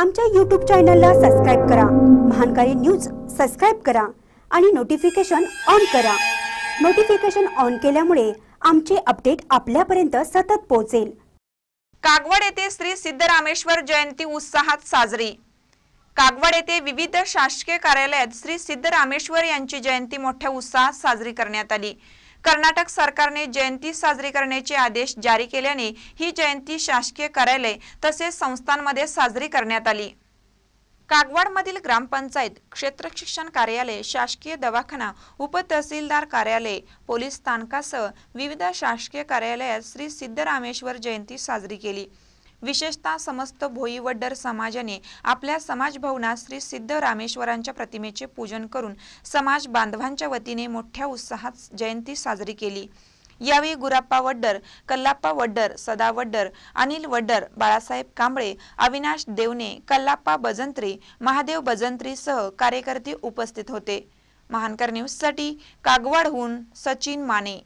आमच्या यूट्यूब चॅनलला सबस्क्राईब करा महानकारी न्यूज सबस्क्राईब करा आणि नोटिफिकेशन ऑन करा नोटिफिकेशन ऑन केल्यामुळे आमचे अपडेट आपल्यापर्यंत सतत पोहोचेल कागवड येथे श्री सिद्धरामेश्वर जयंती उत्साहात साजरी कागवड येथे विविध शासकीय कार्यालयात श्री सिद्धरामेश्वर यांची जयंती मोठ्या उत्साहात साजरी करण्यात आली कर्नाटक सरकारने जयंती साजरी करण्याचे आदेश जारी केल्याने ही जयंती शासकीय कार्यालय तसेच संस्थांमध्ये साजरी करण्यात आली कागवाडमधील ग्रामपंचायत क्षेत्र शिक्षण कार्यालय शासकीय दवाखाना उपतहसीलदार कार्यालय पोलीस स्थानकासह विविध शासकीय कार्यालयात श्री सिद्धरामेश्वर जयंती साजरी केली विशेषतः समस्त भोई समाजाने आपल्या समाजभवनात श्री सिद्ध रामेश्वरांच्या प्रतिमेचे पूजन करून समाज बांधवांच्या वतीने मोठ्या उत्साहात जयंती साजरी केली यावेळी गुराप्पा वड्डर कल्लाप्पा वड्डर सदा वड्डर अनिल वड्डर बाळासाहेब कांबळे अविनाश देवने कल्लाप्पा बजंत्री महादेव सह कार्यकर्ते उपस्थित होते महानकर न्यूजसाठी कागवाडहून सचिन माने